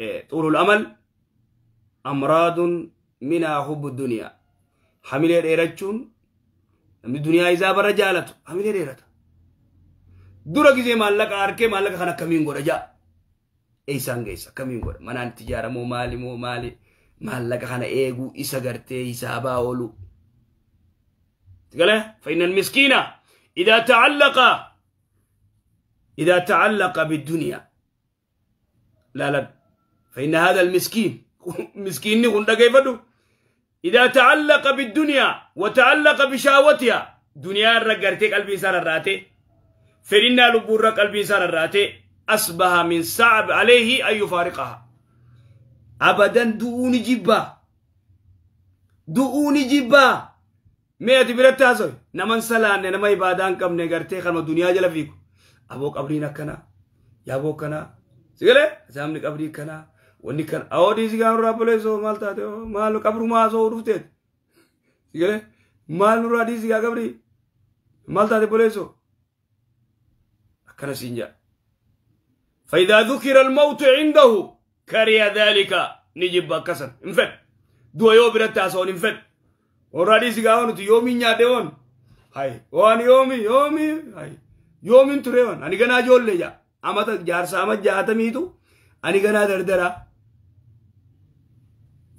إيه، طول الأمل أمراض من حب الدنيا حمل إيرتشون من الدنيا إذا برجالت حمل إيرت دورا كذي مالك أركى مالك خنا كمين غورا جا إيسان غيسا كمين غورا من أن تجارة مو مالي مو مالي مالك خنا إيجو إيسا غرتي إيسا أبا أولو تقوله فإن المسكينة إذا تعلق إذا تعلق بالدنيا لا لا فإن هذا المسكين مسكين كن كيف إذا تعلق بالدنيا وتعلق بشاوتها دنيا رقرتي قلبي سار الراتي فإن لبور قلبي سار الراتي أصبح من صعب عليه أن يفارقها أبدا دؤوني جبا دؤوني جبا ما يتبرت تاسوي نمن سلانة نما إبادان كم نقرتي خلما دنيا جلا أبوك أبرينا كنا يا أبوك كنا سيقول سامنك أبريك كنا Wanni kan awodii si gaanurraa buleessoo maal taate maal qabrumaa soo dhufteet. Sigalee maal nurraa adii si gaa qabri maal taate buleessoo. Akkana siin jedha. فإذا ذكر الموت عنده كره ذلك نجيب بكسن انفد دو يو برت اسون انفد اورادي سيغاون تو يومي نيادون هاي وان يومي يومي هاي يومين تريون اني غنا جولجا امات جار سامج جاتميتو اني غنا دردرا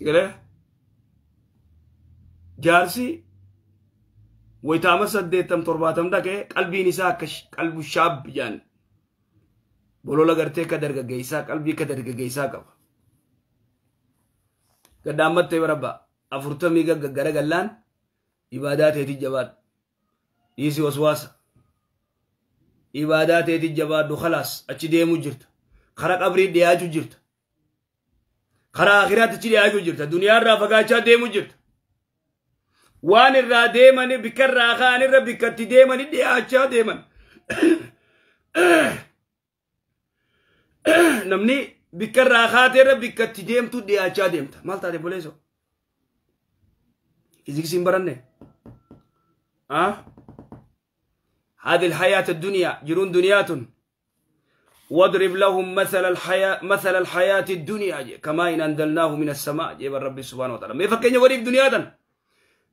Qilee jaarsi wayitaama saddeettam torbaatam dhaqee qalbiin isaa akka qalbu shaab jaan bolola gartee ka dargaggeessaa qalbii ka dargaggeessaa qaba. Gaddaammattee barabba afurtamii gaggara gallaan ibaadaa teetii jabaadha. Dhiisii waswaasa. Ibaadaa teetii jabaadhu khalaas achi deemuu jirta. Kara qabrii dhiyaachuu jirta. خرا آخرات تجري آجو جرت دنيا را فقاچا ديمو جرت وان را ديمان بكر راخان را بكر تي ديمان دي آجا ديمان نمني بكر راخات را بكر تي ديم تو دي آجا ديمتا مالتا دي بوليسو إذيك سيمبران ني ها هذه الحياة الدنيا جرون دنياتون واضرب لهم مثل الحياة مثل الحياة الدنيا جي. كما إن أنزلناه من السماء جيب الرب سبحانه وتعالى ما يفكرني غريب دنيا دن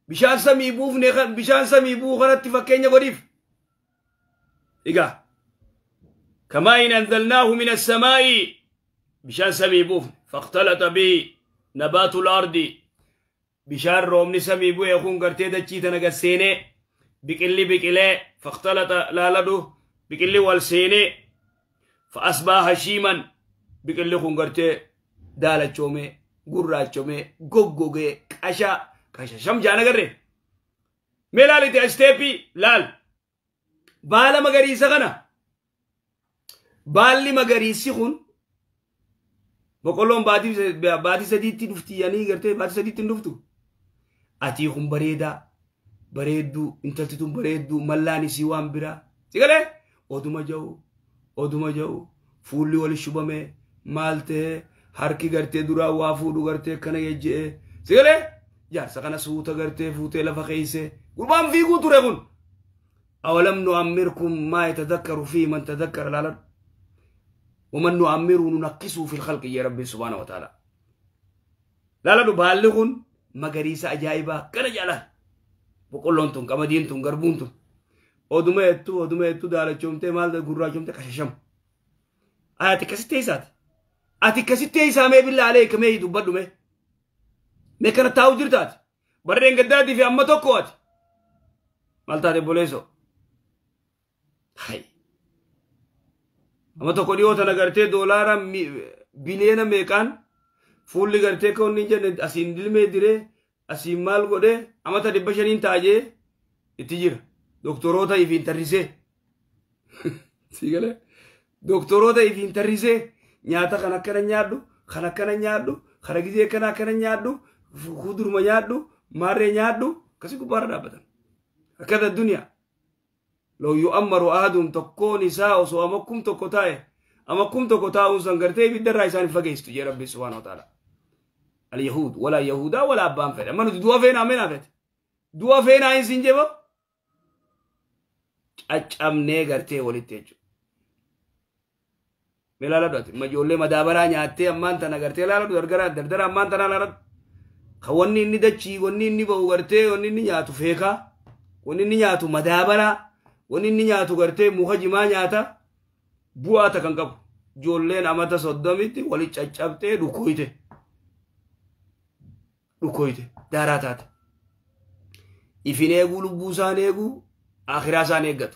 بشان سمي بوف نخ بشان سمي بوف غرت فكين غريب إيجا كما إن أنزلناه من السماء بشان سمي بوف فاختلط به نبات الأرض بشان روم نسمي بو يخون قرتي دچي تنغسيني بكلي بكلي فاختلط لا لالدو بكلي والسيني فأصبح هشيما بقل خون قرتي دالة شومي قرات شومي قوقوقي كاشا كاشا شم جانا قرر ميلالي تي اشتيبي لال بالا مغريسة غنا baalli magariisi kun boqqolloon baatii sadiitti dhufti yaanii gartee baatii sadiitti hin dhuftu. Atii kun bareedaa bareedduu intalti tun bareedduu mallaan isii waan biraa si galee oduma ja'u oduma jedhu fuulli wal shubame maal ta'e harki gartee duraa waa fuudhu gartee kana yejje'e sigalee jaarsa kana suuta gartee fuutee lafa keeyse gurbaan fiiguu ture kun awalam nu'ammirkum maa yatadakkaru fi man tadakkara laalan ومن نؤمره ننقصه في الخلق يا ربي سبحانه وتعالى لا لا بالغون مغريسة أجائبة كرجالة بقول لهم تون كمدين تون غربون تون oduma jettuu oduma jettuu daalachoomtee maal gurraachomtee qashashamu. Ati akkasittee isaati. Ati akkasittee isaa mee billaalee eekamee dubbadhu mee. Mee kana taa'u jirtaati. Barreen gaddaatii fi amma tokko ati. Maal taate boleessoo? Hai. tokko dhiyoo tana gartee doolaara biliyeena meeqaan fuulli gartee kan inni jenne diree asiin maal godhee amma taajee itti jira. doktoroota if hin tarrisee siigalee doktoroota if hin tarrisee nyaata kan akkana nyaadhu kan akkana nyaadhu kana gisee akkana akkana nyaadhu kuduruma nyaadhu maarree nyaadhu akkasi gubbaarra dhaabbatan akkata duniyaa لو يؤمر أحدهم تكون نساء سو أمكم تكوتاي أمكم تكوتاي سنغرتي بدر رايسان فجيست rabbi ربي سبحانه وتعالى اليهود ولا يهودا ولا أبان فدا من دوا فين أمين أفت دوا فين أين سنجبه caccabnee gartee walitti jechuudha. Mee laala dho'ate ijoollee madaabaraa nyaattee ammaan tana gartee laala dardara dardara ammaan tana laala kan wanni inni dachii wanni inni ba'u gartee wanni inni nyaatu feekaa wanni inni nyaatu madaabaraa wanni inni nyaatu gartee muka jimaa nyaata bu'aata kan qabu ijoolleen amata soddomitti wali caccabtee dhukkooyte dhukkooyte daaraa taate ifin eeguu lubbuu isaan eeguu آخر آسان ایگت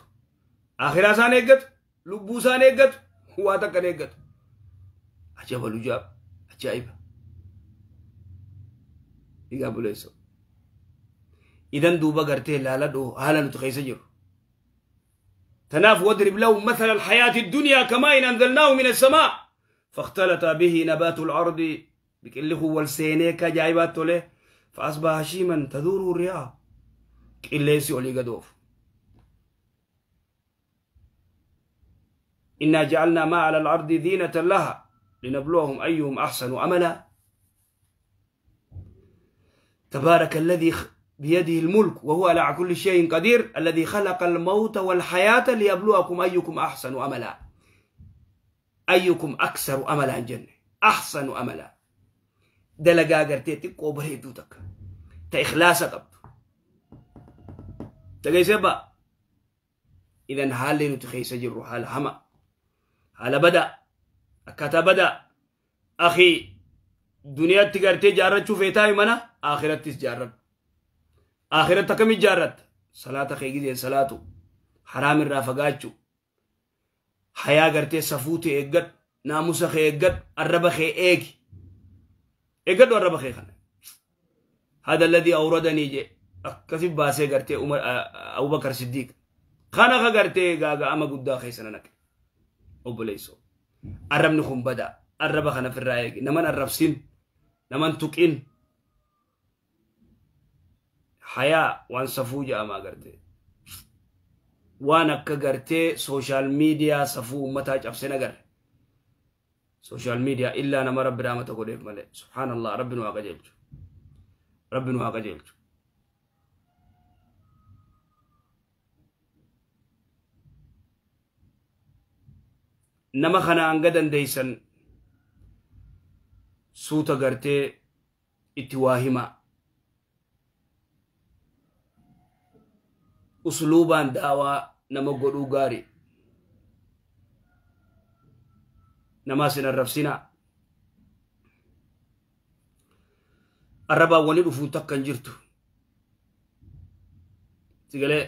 آخر آسان ایگت لبو سان ایگت ہوا تک کن ایگت اچھا بھلو جاب اچھا ایب ایگا بلے سو إذن دوبا گرتے لالا دو هلا نتخیص جر تناف ودرب لو مثل الحياة الدنيا كما إن أنزلناه من السماء فاختلط به نبات الأرض بكل هو السينيكا جايبات له فأصبح هشيما تدور الرياح إلا يسيء قدوف إنا جعلنا ما على الأرض زينة لها لنبلوهم أيهم أحسن أملا تبارك الذي بيده الملك وهو على كل شيء قدير الذي خلق الموت والحياة ليبلوكم أيكم أحسن أملا أيكم أكثر أملا جنة أحسن أملا دلقا قرتي تقو بريدوتك تإخلاصك تقيسبا إذا هل نتخيس جر هل هما على بدأ أكتا بدأ أخي دنيا تقرتي جارت شوف إيتاي منا آخرت تجارت آخرت تكمي جارت صلاة خيجي صلاة حرام الرافقاتشو حياة قرتي صفوتي إيقات ناموس خي إيقات الرب خي إيقي إيقات والرب هذا الذي أوردني جي أكفي باسي قرتي آه، أبو بكر صديق خانا قرتي غاغا أما قد داخل سننك obboleessu. Arrabni kun bada. Arraba kana ofirraa eegi. Naman arrabsin. Naman tuqin. Hayaa waan safuu jedhama agartee. Waan akka gartee sooshaal miidiyaa safuu Social media agarre. Sooshaal miidiyaa illaa nama rabbi raamata godheef malee. Subhaanallah rabbi nu haa Rabbi nu haa nama kana hanga dandeeysan suuta gartee itti waa hima usluubaan daawaa nama godhuu gaari namaas hin arrabsinaa arrabaan wani dhufuun takkan jirtu sigalee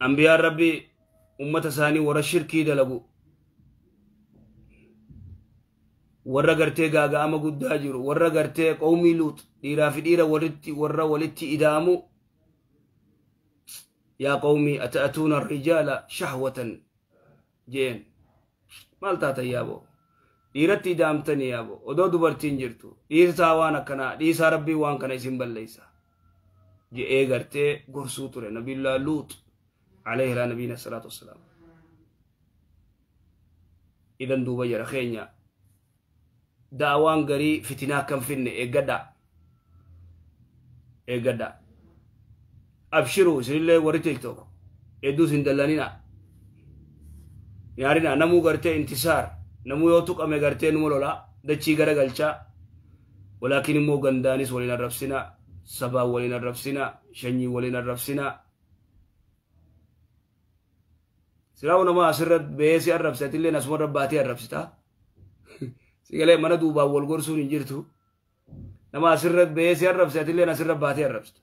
ambiyaan rabbi ummata isaanii warra shirkii dalagu warra gartee gaaga'ama guddaa jiru warra gartee qawmii luut dhiiraa fi dhiira walitti warra walitti idaamu yaa qawmii ata'atuuna arrijaala shahwatan jeen maal taatan yaabo dhiiratti idaamtani yaabo odoo dubartiin jirtu dhiirsaa waan akkanaa dhiisaa rabbii waan kana isin balleeysa je'ee gartee gorsuu ture nabiyullaa luut عليه النبي صلى الله عليه وسلم إذا دوبا يرخينا daawaan garii fitinaa kan finne eeggadha eeggadha abshiru isinillee warri tiktok edduus hin dallanina yaarina namuu gartee intisaar namuu yoo tuqame gartee numa lola dachii gara galchaa walaakin immoo gandaanis waliin arrabsina sabaan waliin arrabsina shanyii waliin arrabsina siraa unamaa asirra beesi arrabsa atillee nasumarra baatee arrabsitaa Sigalee mana duubaan wal gorsuun hin jirtu. Nama asirra bahee si arrabse atillee asirra baatee arrabsitu.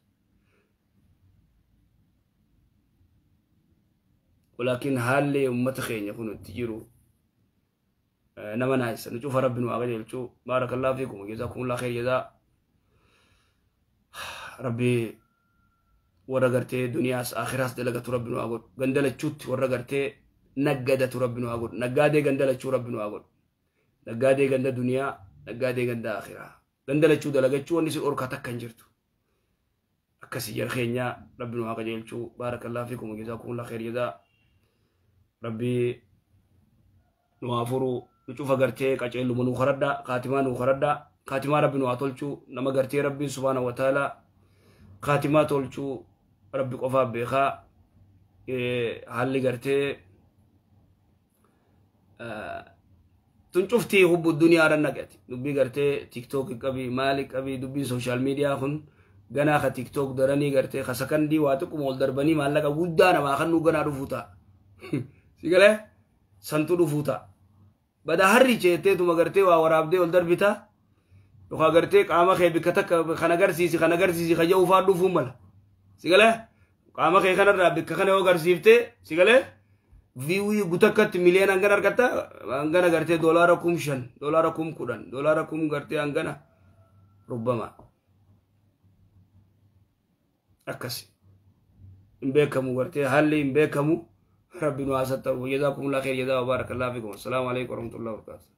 Walakin haalli uummata keenya kun itti jiru nama naayisa. Nu cufa rabbi nu haa qajeelchu. Baarakallahu fiikum. Jazaakum laa khayr jazaa. Rabbi warra gartee duniyaas akhiraas dalagatu rabbi nu haa godhu. Gandalachuutti warra gartee naggadatu rabbi nu haa godhu. Naggaadee gandalachuu rabbi nu haa godhu. naggaadee ganda duniyaa naggaadee ganda akhiraa ganda lachuu dalagachuu wanni sin orkaa takka hin jirtu akkasi jarkeenyaa rabbi nu haa qajeelchuu baarakallaa fi kuma jazaa kuma lakheer jazaa rabbi nu haa furuu nu cufa gartee qaceelluma nu karadda kaatimaa nu karadda kaatimaa rabbi nu haa tolchuu nama gartee rabbiin subhaana wa taalaa kaatimaa tolchuu rabbi qofaa beekaa haalli gartee tun cuftii hubbu duniyaadhaan naqeeti dubbii gartee tiiktookii qabii maali qabii dubbii sooshaal miidiyaa kun ganaa ka tiiktook daranii gartee ka sakandii waa xiqquma ol darbanii maallaqa guddaa namaa kan nu ganaa dhufuu ta'a sigalee santu dhufuu ta'a badaa harri ceetteetuma gartee waa waraabdee ol darbita yookaan gartee qaama kee bikka takka kan agarsiisi kan agarsiisi kan jedhu fa'aa dhufuu mala sigalee qaama kee kanarraa bikka kana yoo agarsiiftee sigalee. viiwii gutakkaatti miliyeen hangana argatta hangana gartee doolaara kum shan doolaara kum kudhan doolaara kum gartee hangana rubbama akkas hin beekamu gartee haalli hin beekamu rabbi nu haasataa'u jazaakumullaa kheer jazaa baarakallahu fiikum assalaamu alaikum warahmatullahi wabarakatuh